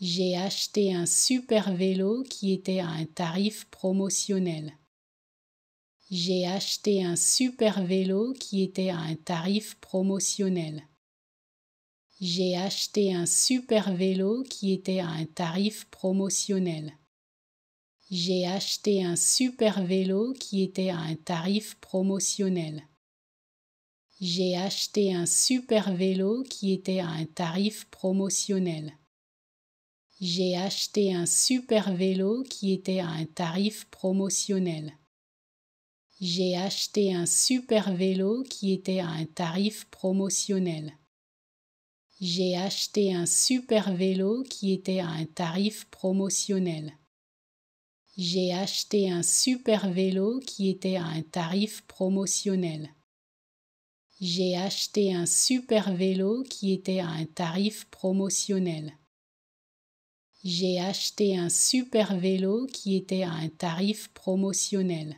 J'ai acheté un super vélo qui était à un tarif promotionnel. J'ai acheté un super vélo qui était à un tarif promotionnel. J'ai acheté un super vélo qui était à un tarif promotionnel. J'ai acheté un super vélo qui était à un tarif promotionnel. J'ai acheté un super vélo qui était à un tarif promotionnel j'ai acheté un super vélo qui était à un tarif promotionnel. J'ai acheté un super vélo qui était à un tarif promotionnel. J'ai acheté un super vélo qui était à un tarif promotionnel. J'ai acheté un super vélo qui était à un tarif promotionnel. J'ai acheté un super vélo qui était à un tarif promotionnel j'ai acheté un super vélo qui était à un tarif promotionnel.